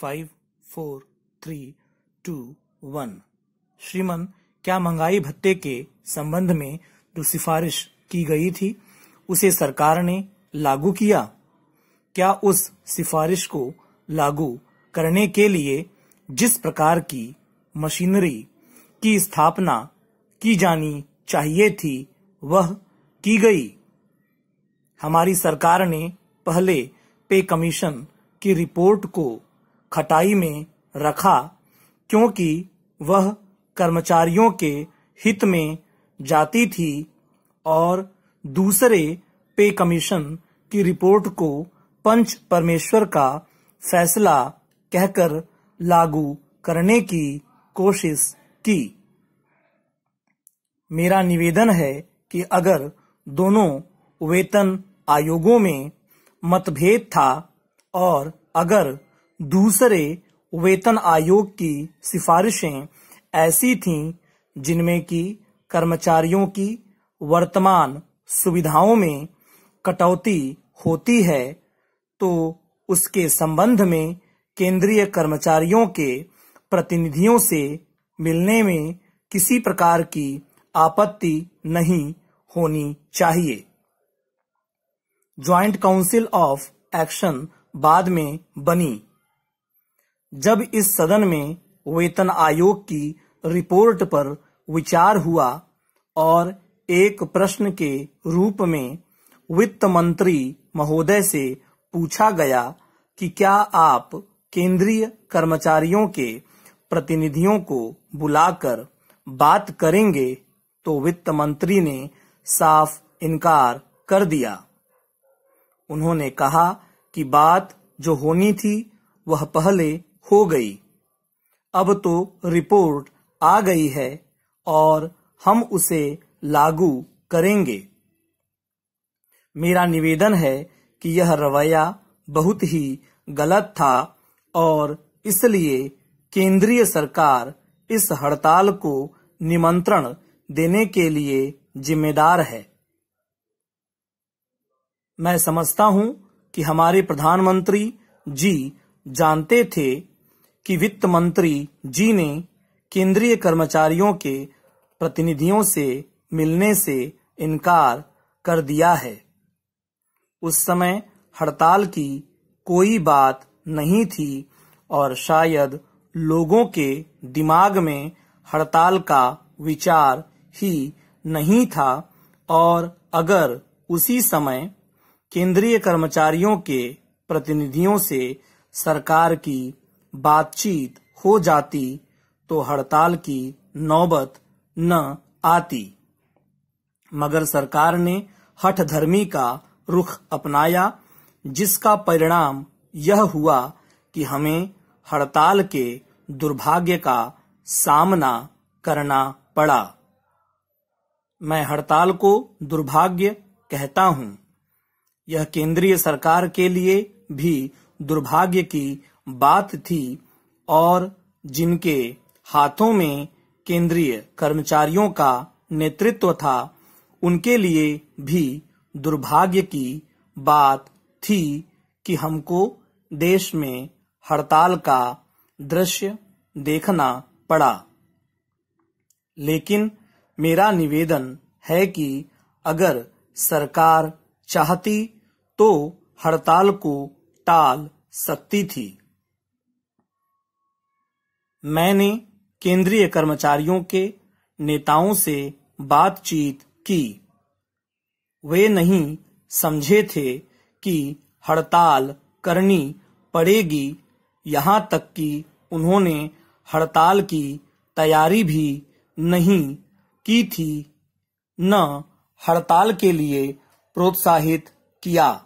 five four three two one श्रीमन क्या महंगाई भत्ते के संबंध में जो सिफारिश की गई थी उसे सरकार ने लागू किया क्या उस सिफारिश को लागू करने के लिए जिस प्रकार की मशीनरी की स्थापना की जानी चाहिए थी वह की गई हमारी सरकार ने पहले पे कमीशन की रिपोर्ट को खटाई में रखा क्योंकि वह कर्मचारियों के हित में जाती थी और दूसरे पे कमीशन की रिपोर्ट को पंच परमेश्वर का फैसला कहकर लागू करने की कोशिश की मेरा निवेदन है कि अगर दोनों वेतन आयोगों में मतभेद था और अगर दूसरे वेतन आयोग की सिफारिशें ऐसी थीं जिनमें कि कर्मचारियों की वर्तमान सुविधाओं में कटौती होती है तो उसके संबंध में केंद्रीय कर्मचारियों के प्रतिनिधियों से मिलने में किसी प्रकार की आपत्ति नहीं होनी चाहिए ज्वाइंट काउंसिल ऑफ एक्शन बाद में बनी जब इस सदन में वेतन आयोग की रिपोर्ट पर विचार हुआ और एक प्रश्न के रूप में वित्त मंत्री महोदय से पूछा गया कि क्या आप केंद्रीय कर्मचारियों के प्रतिनिधियों को बुलाकर बात करेंगे तो वित्त मंत्री ने साफ इनकार कर दिया उन्होंने कहा कि बात जो होनी थी वह पहले हो गई अब तो रिपोर्ट आ गई है और हम उसे लागू करेंगे मेरा निवेदन है कि यह रवैया बहुत ही गलत था और इसलिए केंद्रीय सरकार इस हड़ताल को निमंत्रण देने के लिए जिम्मेदार है मैं समझता हूं कि हमारे प्रधानमंत्री जी जानते थे कि वित्त मंत्री जी ने केंद्रीय कर्मचारियों के प्रतिनिधियों से मिलने से इनकार कर दिया है उस समय हड़ताल की कोई बात नहीं थी और शायद लोगों के दिमाग में हड़ताल का विचार ही नहीं था और अगर उसी समय केंद्रीय कर्मचारियों के प्रतिनिधियों से सरकार की बातचीत हो जाती तो हड़ताल की नौबत न आती मगर सरकार ने हठधर्मी का रुख अपनाया जिसका परिणाम यह हुआ कि हमें हड़ताल के दुर्भाग्य का सामना करना पड़ा मैं हड़ताल को दुर्भाग्य कहता हूं यह केंद्रीय सरकार के लिए भी दुर्भाग्य की बात थी और जिनके हाथों में केंद्रीय कर्मचारियों का नेतृत्व था उनके लिए भी दुर्भाग्य की बात थी कि हमको देश में हड़ताल का दृश्य देखना पड़ा लेकिन मेरा निवेदन है कि अगर सरकार चाहती तो हड़ताल को टाल सकती थी मैंने केंद्रीय कर्मचारियों के नेताओं से बातचीत की वे नहीं समझे थे कि हड़ताल करनी पड़ेगी यहां तक कि उन्होंने हड़ताल की तैयारी भी नहीं की थी न हड़ताल के लिए प्रोत्साहित किया